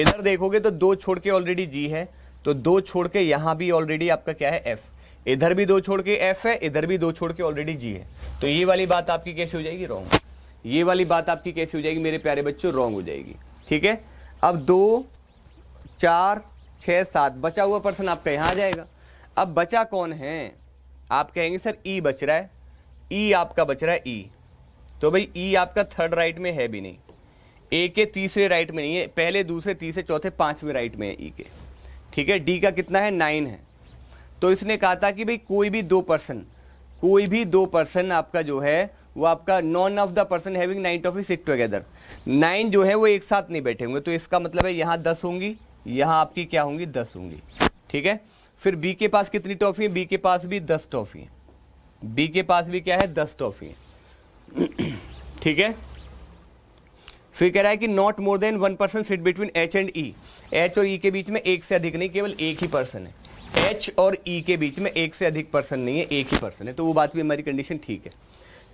इधर देखोगे तो दो छोड़ के ऑलरेडी जी है तो दो छोड़ के यहाँ भी ऑलरेडी आपका क्या है एफ इधर भी दो छोड़ के एफ है इधर भी दो छोड़ के ऑलरेडी जी है तो ये वाली बात आपकी कैसी हो जाएगी रॉन्ग ये वाली बात आपकी कैसी हो जाएगी मेरे प्यारे बच्चों रॉन्ग हो जाएगी ठीक है अब दो चार छः सात बचा हुआ पर्सन आपका यहाँ आ जाएगा अब बचा कौन है आप कहेंगे सर ई e बच रहा है ई e आपका बच रहा है ई e। तो भाई ई e आपका थर्ड राइट में है भी नहीं ए के तीसरे राइट में नहीं है पहले दूसरे तीसरे चौथे पांचवें राइट में है ई e के ठीक है डी का कितना है नाइन है तो इसने कहा था कि भाई कोई भी दो पर्सन कोई भी दो पर्सन आपका जो है वो आपका none of the person having nine toffee sick together nine जो है वो एक साथ नहीं बैठे होंगे तो इसका मतलब है यहाँ दस होंगी यहाँ आपकी क्या होंगी दस होंगी ठीक है फिर बी के पास कितनी टॉफी है बी के पास भी दस टॉफी है बी के पास भी क्या है दस टॉफी है ठीक है फिर कह रहा है कि not more than one person sit between H and E H और ई e के बीच में एक से अधिक नहीं केवल एक ही पर्सन है एच और ई e के बीच में एक से अधिक पर्सन नहीं है एक ही पर्सन है तो वो बात भी हमारी कंडीशन ठीक है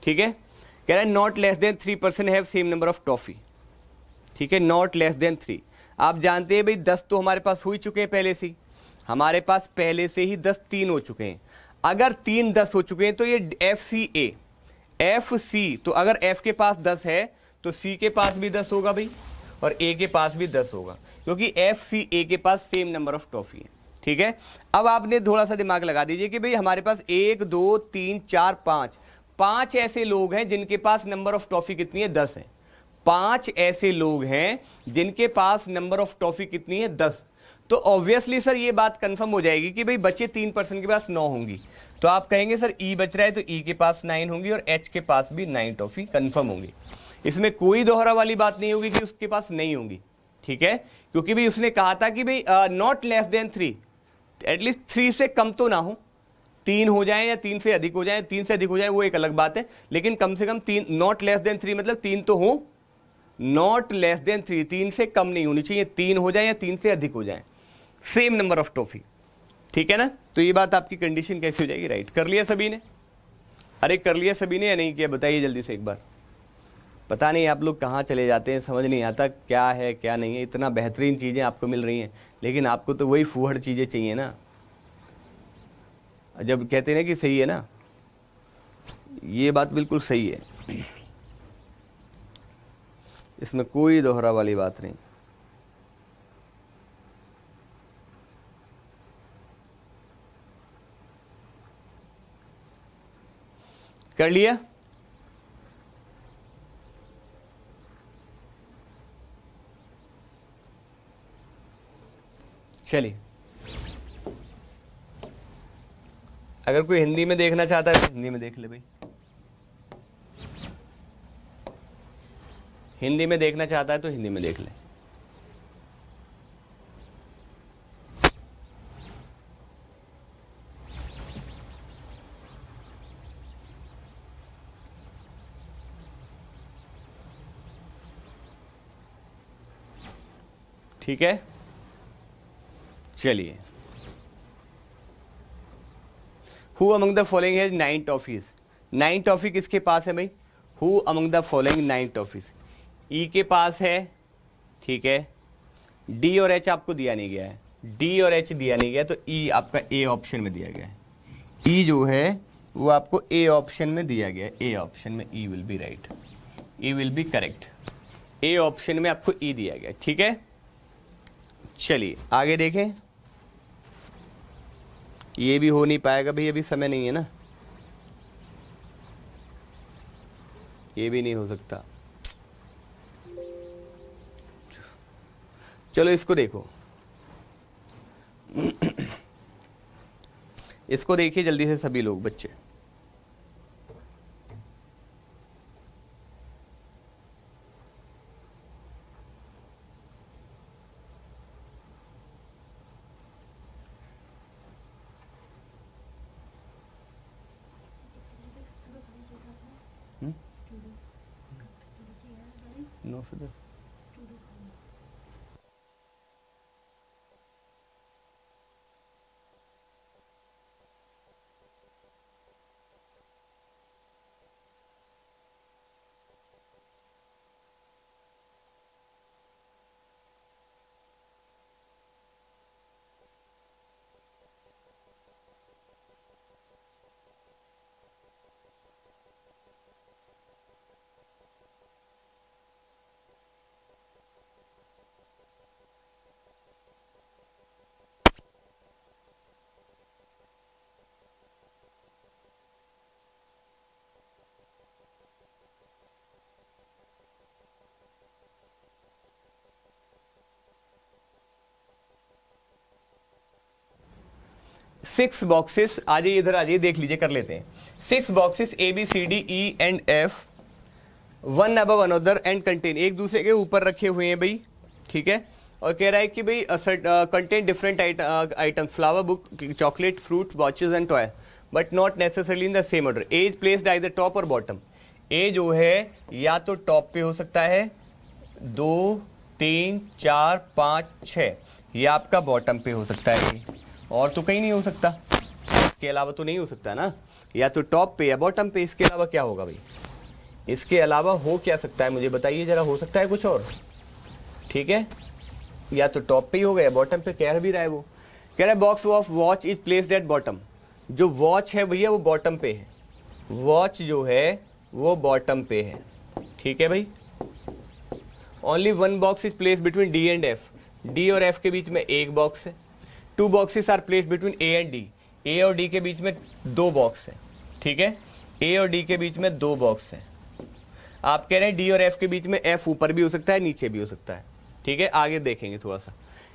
ठीक है कह रहा है not less than three person have same number of toffee ठीक है नॉट लेस देन थ्री आप जानते हैं भाई दस तो हमारे पास हो ही चुके हैं पहले से हमारे पास पहले से ही दस तीन हो चुके हैं अगर तीन दस हो चुके हैं तो ये F C A F C तो अगर एफ के पास दस है तो सी के पास भी दस होगा भाई और ए के पास भी दस होगा क्योंकि एफ सी ए के पास सेम नंबर ऑफ ट्रॉफी है ठीक है अब आपने थोड़ा सा दिमाग लगा दीजिए कि भाई हमारे पास एक दो तीन चार पाँच पाँच ऐसे लोग हैं जिनके पास नंबर ऑफ ट्रॉफी कितनी है दस है पाँच ऐसे लोग हैं जिनके पास नंबर ऑफ ट्रॉफी कितनी है दस तो ऑब्वियसली सर ये बात कंफर्म हो जाएगी कि भाई बच्चे तीन परसेंट के पास नौ होंगी तो आप कहेंगे सर ई e बच रहा है तो ई e के पास नाइन होंगी और एच के पास भी नाइन टॉफी कन्फर्म होंगी इसमें कोई दोहरा वाली बात नहीं होगी कि उसके पास नहीं होंगी ठीक है क्योंकि भाई उसने कहा था कि भाई not less than three at least three से कम तो ना हो तीन हो जाए या तीन से अधिक हो जाए तीन से अधिक हो जाए वो एक अलग बात है लेकिन कम से कम तीन नॉट लेस देन थ्री मतलब तीन तो हो नॉट लेस देन थ्री तीन से कम नहीं होनी चाहिए तीन हो जाए या तीन से अधिक हो जाए सेम नंबर ऑफ टॉफी ठीक है ना तो ये बात आपकी कंडीशन कैसी हो जाएगी राइट कर लिया सभी ने अरे कर लिया सभी ने या नहीं किया बताइए जल्दी से एक बार पता नहीं आप लोग कहाँ चले जाते हैं समझ नहीं आता क्या है क्या नहीं है इतना बेहतरीन चीज़ें आपको मिल रही हैं लेकिन आपको तो वही फूहड़ चीज़ें चाहिए ना जब कहते हैं ना कि सही है ना ये बात बिल्कुल सही है इसमें कोई दोहरा वाली बात नहीं कर लिया चलिए अगर कोई हिंदी में देखना चाहता है तो हिंदी में देख ले भाई हिंदी में देखना चाहता है तो हिंदी में देख ले ठीक है चलिए who among the following has nine toffees nine toffee किसके पास है भाई who among the following nine toffees E के पास है ठीक है डी और एच आपको दिया नहीं गया है डी और एच दिया नहीं गया तो ई e आपका ए ऑप्शन में दिया गया है ई e जो है वो आपको ए ऑप्शन में दिया गया ए ऑप्शन में E will be right E will be correct A option में आपको ई e दिया गया ठीक है चलिए आगे देखें ये भी हो नहीं पाएगा भाई अभी समय नहीं है ना ये भी नहीं हो सकता चलो इसको देखो इसको देखिए जल्दी से सभी लोग बच्चे सिक्स बॉक्सेस आ जाइए इधर आ जाइए देख लीजिए कर लेते हैं six boxes A B C D E and F one above one other and contain एक दूसरे के ऊपर रखे हुए हैं भाई ठीक है और कह रहा है कि भाई contain different item flower book chocolate fruit watches and toy but not necessarily in the same order as placed I the top और बॉटम ए जो है या तो टॉप पे हो सकता है दो तीन चार पाँच छः या आपका बॉटम पे हो सकता है और तो कहीं नहीं हो सकता इसके अलावा तो नहीं हो सकता ना या तो टॉप पे या बॉटम पे इसके अलावा क्या होगा भाई इसके अलावा हो क्या सकता है मुझे बताइए ज़रा हो सकता है कुछ और ठीक है या तो टॉप पे ही हो या बॉटम पे कह भी रहा है वो कह रहा है box of watch is place at bottom जो वॉच है भैया वो बॉटम पे है वॉच जो है वो बॉटम पे है ठीक है भाई only one box is place between D and F D और एफ के बीच में एक बॉक्स है two boxes are place between A and D A और डी के बीच में दो बॉक्स हैं ठीक है ए और डी के बीच में दो बॉक्स हैं आप कह रहे हैं डी और एफ के बीच में एफ ऊपर भी हो सकता है नीचे भी हो सकता है ठीक है आगे देखेंगे थोड़ा सा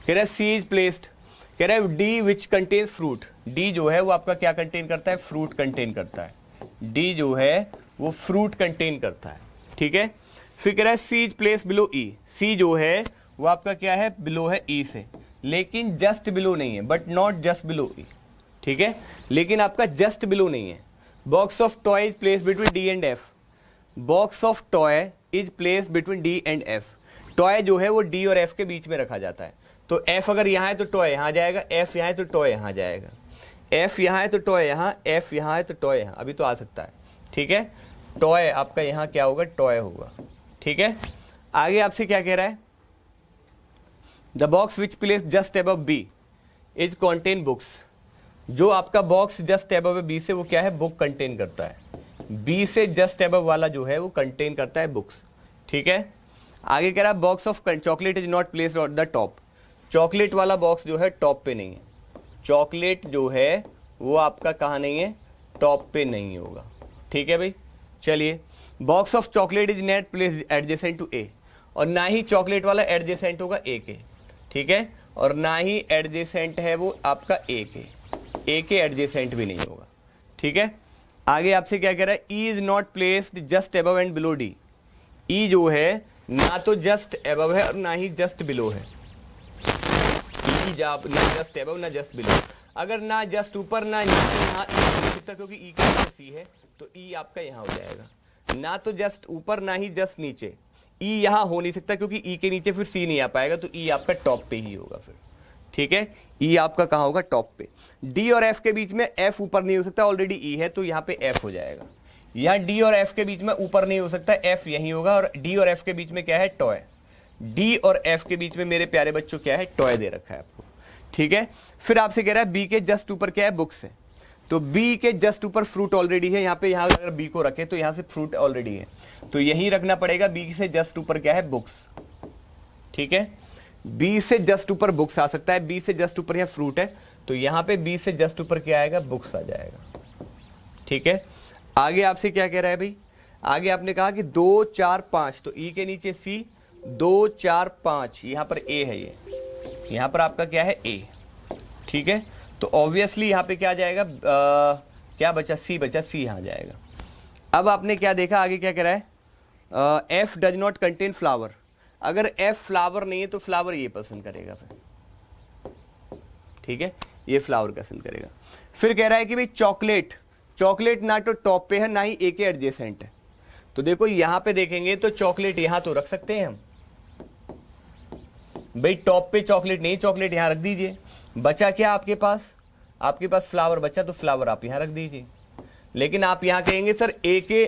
कह रहे हैं सी इज प्लेस्ड कह रहे हैं D which contain fruit D जो है वो आपका क्या कंटेन करता है फ्रूट कंटेन करता है डी जो है वो फ्रूट कंटेन करता है ठीक है फिर कह रहा है C is place below E C जो है वो आपका क्या है बिलो है ई e से लेकिन जस्ट बिलो नहीं है बट नॉट जस्ट बिलो ठीक है लेकिन आपका जस्ट बिलो नहीं है box of toy is place between D and F box of toy is place between D and F toy जो है वो डी और एफ के बीच में रखा जाता है तो एफ अगर यहाँ है तो टॉय यहाँ जाएगा एफ यहाँ है तो टॉय यहाँ जाएगा एफ यहाँ है तो टॉय यहाँ एफ यहाँ है तो टॉय यहाँ अभी तो आ सकता है ठीक है टॉय आपका यहाँ क्या होगा टॉय होगा ठीक है आगे आपसे क्या कह रहा है the box which place just above B is contain books जो आपका बॉक्स जस्ट एब बी से वो क्या है बुक कंटेन करता है बी से जस्ट एब वाला जो है वो कंटेन करता है बुक्स ठीक है आगे कह रहा है box of chocolate is not place at the top chocolate वाला बॉक्स जो है टॉप पे नहीं है चॉकलेट जो है वो आपका कहाँ नहीं है टॉप पे नहीं होगा ठीक है भाई चलिए box of chocolate is not place adjacent to A और ना ही चॉकलेट वाला एडजेसेंट होगा ए के ठीक है और ना ही एडजेसेंट है वो आपका ए के ए के एडजेसेंट भी नहीं होगा ठीक है आगे आपसे क्या कह रहा है E is not placed just above and below D E जो है ना तो जस्ट एबव है और ना ही जस्ट बिलो है ई e जा ना जस्ट एबव ना जस्ट बिलो अगर ना जस्ट ऊपर ना नीचे यहाँ e तक क्योंकि ई e का सी है तो ई आपका यहाँ हो जाएगा ना तो जस्ट ऊपर ना ही जस्ट नीचे ई e यहां हो नहीं सकता क्योंकि ई e के नीचे फिर सी नहीं आ पाएगा तो ई e आपका टॉप पे ही होगा फिर ठीक है ई आपका कहाँ होगा टॉप पे डी और एफ के बीच में एफ ऊपर नहीं हो सकता ऑलरेडी ई है तो यहाँ पे एफ हो जाएगा यहाँ डी और एफ के बीच में ऊपर नहीं हो सकता एफ यही होगा और डी और एफ के बीच में क्या है टॉय डी और एफ के बीच में मेरे प्यारे बच्चों क्या है टॉय दे रखा है आपको ठीक है फिर आपसे कह रहा है बी के जस्ट ऊपर क्या है बुक्स है तो बी के जस्ट ऊपर फ्रूट ऑलरेडी है यहाँ पे यहाँ अगर बी को रखे तो यहाँ से फ्रूट ऑलरेडी है तो यही रखना पड़ेगा बी से जस्ट ऊपर क्या है बुक्स ठीक है बी से जस्ट ऊपर बुक्स आ सकता है बी से जस्ट ऊपर यहाँ फ्रूट है तो यहाँ पे बी से जस्ट ऊपर क्या आएगा बुक्स आ जाएगा ठीक है आगे आपसे क्या कह रहा है भाई आगे आपने कहा कि दो चार पाँच तो ई e के नीचे सी दो चार पाँच यहाँ पर ए है ये यहाँ पर आपका क्या है ए ठीक है तो ऑब्वियसली यहाँ पे क्या जाएगा आ, क्या बचा सी बचा सी यहाँ जाएगा अब आपने क्या देखा आगे क्या करा है F does not contain flower अगर एफ फ्लावर नहीं है तो फ्लावर ये पसंद करेगा फिर ठीक है ये फ्लावर पसंद करेगा फिर कह रहा है कि भाई चॉकलेट चॉकलेट ना तो टॉप पे है ना ही ए के एडजेसेंट है तो देखो यहां पे देखेंगे तो चॉकलेट यहां तो रख सकते हैं हम भाई टॉप पे चॉकलेट नहीं चॉकलेट यहां रख दीजिए बचा क्या आपके पास आपके पास फ्लावर बचा तो फ्लावर आप यहाँ रख दीजिए लेकिन आप यहाँ कहेंगे सर ए के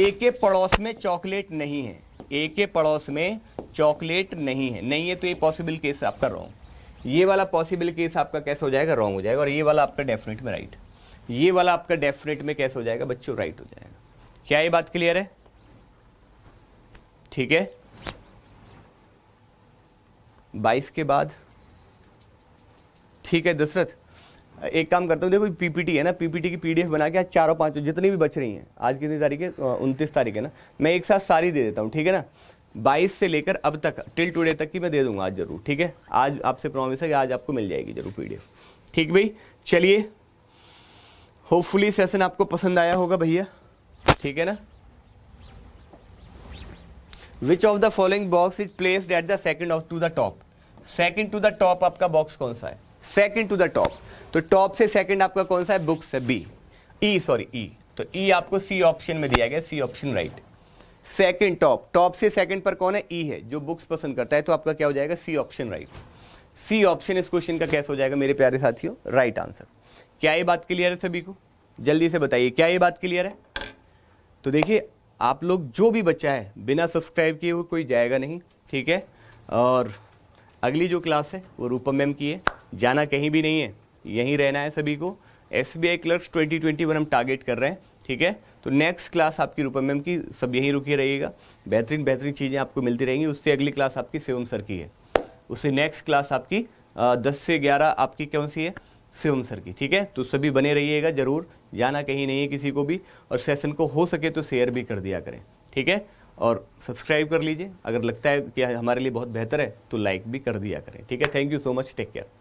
ए के पड़ोस में चॉकलेट नहीं है ए के पड़ोस में चॉकलेट नहीं है नहीं है तो ये पॉसिबल केस आपका रॉन्ग ये वाला पॉसिबल केस आपका कैसे हो जाएगा रॉन्ग हो जाएगा और ये वाला आपका डेफिनेट में राइट ये वाला आपका डेफिनेट में कैसे हो जाएगा बच्चों राइट हो जाएगा क्या ये बात क्लियर है ठीक है बाईस के बाद ठीक है दशरथ एक काम करता हूँ देखो पीपीटी है ना पीपीटी की पीडीएफ बना के आज चारों पाँचों जितनी भी बच रही हैं आज कितनी तारीख है उनतीस तारीख है ना मैं एक साथ सारी दे देता हूँ ठीक है ना बाईस से लेकर अब तक टिल टुडे तक की मैं दे दूंगा आज जरूर ठीक है आज आपसे प्रॉमिस है कि आज आपको मिल जाएगी जरूर पी ठीक भाई चलिए होपफुली सेशन आपको पसंद आया होगा भैया ठीक है ना which of the following box is placed at the second of to the top second to the top आपका बॉक्स कौन सा है सेकंड टू द टॉप तो टॉप से सेकंड आपका कौन सा है बुक्स है बी ई सॉरी ई तो ई e आपको सी ऑप्शन में दिया गया C option right second top top से सेकंड पर कौन है ई e है जो बुक्स पसंद करता है तो आपका क्या हो जाएगा C option right C option इस क्वेश्चन का कैसे हो जाएगा मेरे प्यारे साथियों राइट आंसर क्या ये बात क्लियर है सभी को जल्दी से बताइए क्या ये बात क्लियर है तो देखिए आप लोग जो भी बच्चा है बिना सब्सक्राइब किए हुए कोई जाएगा नहीं ठीक है और अगली जो क्लास है वो रूपम मैम की है जाना कहीं भी नहीं है यहीं रहना है सभी को S B I clerk twenty twenty one हम टारगेट कर रहे हैं ठीक है तो नेक्स्ट क्लास आपकी रूपम मैम की सब यहीं रुकी रहिएगा बेहतरीन बेहतरीन चीज़ें आपको मिलती रहेंगी उससे अगली क्लास आपकी सेवम सर की है उससे नेक्स्ट क्लास आपकी दस से ग्यारह आपकी कौन सी है सिवम सर की ठीक है तो सभी बने रहिएगा ज़रूर जाना कहीं नहीं है किसी को भी और सेशन को हो सके तो शेयर भी कर दिया करें ठीक है और सब्सक्राइब कर लीजिए अगर लगता है कि हमारे लिए बहुत बेहतर है तो लाइक भी कर दिया करें ठीक है thank you so much take care